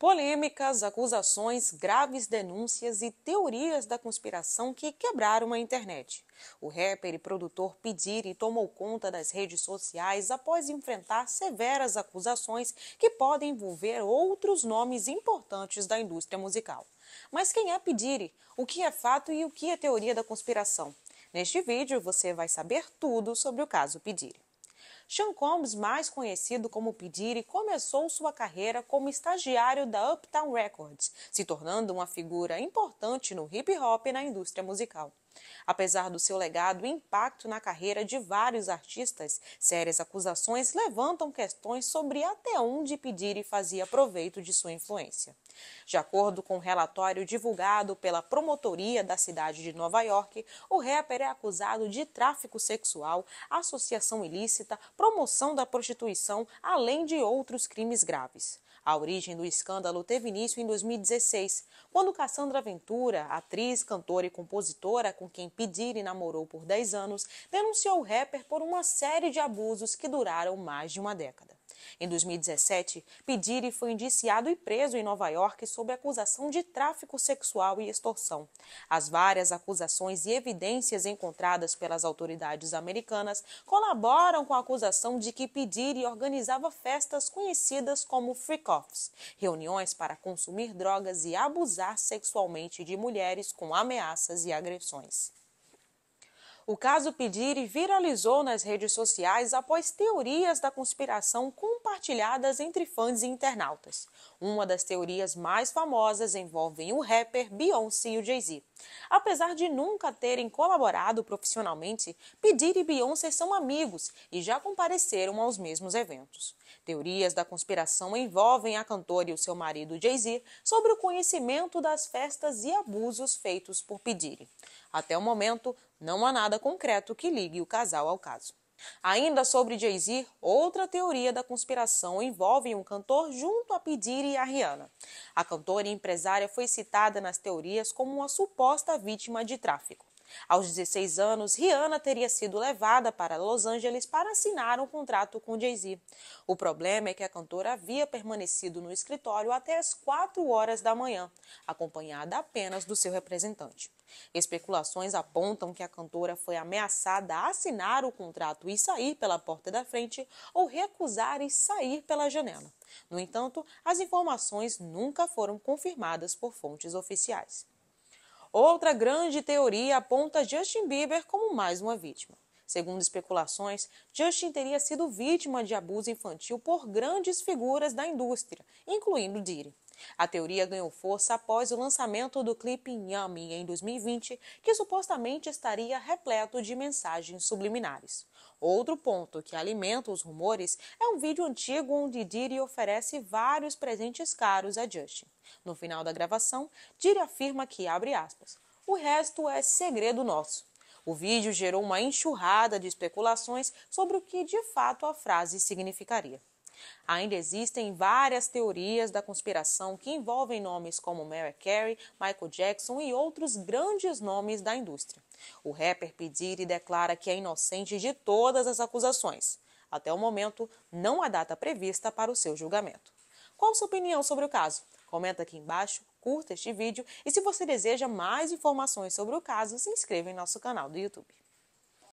Polêmicas, acusações, graves denúncias e teorias da conspiração que quebraram a internet. O rapper e produtor Pediri tomou conta das redes sociais após enfrentar severas acusações que podem envolver outros nomes importantes da indústria musical. Mas quem é Pediri? O que é fato e o que é teoria da conspiração? Neste vídeo você vai saber tudo sobre o caso Pediri. Sean Combs, mais conhecido como P. começou sua carreira como estagiário da Uptown Records, se tornando uma figura importante no hip hop e na indústria musical. Apesar do seu legado e impacto na carreira de vários artistas, sérias acusações levantam questões sobre até onde Pediri fazia proveito de sua influência. De acordo com um relatório divulgado pela promotoria da cidade de Nova York, o rapper é acusado de tráfico sexual, associação ilícita, promoção da prostituição, além de outros crimes graves. A origem do escândalo teve início em 2016, quando Cassandra Ventura, atriz, cantora e compositora, com quem Pidiri namorou por 10 anos, denunciou o rapper por uma série de abusos que duraram mais de uma década. Em 2017, Pidiri foi indiciado e preso em Nova York sob acusação de tráfico sexual e extorsão. As várias acusações e evidências encontradas pelas autoridades americanas colaboram com a acusação de que Pidiri organizava festas conhecidas como freak-offs, reuniões para consumir drogas e abusar sexualmente de mulheres com ameaças e agressões. eyes. O caso Pedire viralizou nas redes sociais após teorias da conspiração compartilhadas entre fãs e internautas. Uma das teorias mais famosas envolve o rapper Beyoncé e o Jay-Z. Apesar de nunca terem colaborado profissionalmente, Pedire e Beyoncé são amigos e já compareceram aos mesmos eventos. Teorias da conspiração envolvem a cantora e o seu marido Jay-Z sobre o conhecimento das festas e abusos feitos por Pedire. Até o momento, não há nada concreto que ligue o casal ao caso. Ainda sobre Jay-Z, outra teoria da conspiração envolve um cantor junto a Pedir e a Rihanna. A cantora e empresária foi citada nas teorias como uma suposta vítima de tráfico. Aos 16 anos, Rihanna teria sido levada para Los Angeles para assinar um contrato com Jay-Z. O problema é que a cantora havia permanecido no escritório até as 4 horas da manhã, acompanhada apenas do seu representante. Especulações apontam que a cantora foi ameaçada a assinar o contrato e sair pela porta da frente ou recusar e sair pela janela. No entanto, as informações nunca foram confirmadas por fontes oficiais. Outra grande teoria aponta Justin Bieber como mais uma vítima. Segundo especulações, Justin teria sido vítima de abuso infantil por grandes figuras da indústria, incluindo Diddy. A teoria ganhou força após o lançamento do clipe Yummy em 2020, que supostamente estaria repleto de mensagens subliminares. Outro ponto que alimenta os rumores é um vídeo antigo onde Diddy oferece vários presentes caros a Justin. No final da gravação, Diddy afirma que abre aspas. O resto é segredo nosso. O vídeo gerou uma enxurrada de especulações sobre o que de fato a frase significaria. Ainda existem várias teorias da conspiração que envolvem nomes como Mary Carey, Michael Jackson e outros grandes nomes da indústria. O rapper P. declara que é inocente de todas as acusações. Até o momento, não há data prevista para o seu julgamento. Qual sua opinião sobre o caso? Comenta aqui embaixo, curta este vídeo e se você deseja mais informações sobre o caso, se inscreva em nosso canal do YouTube.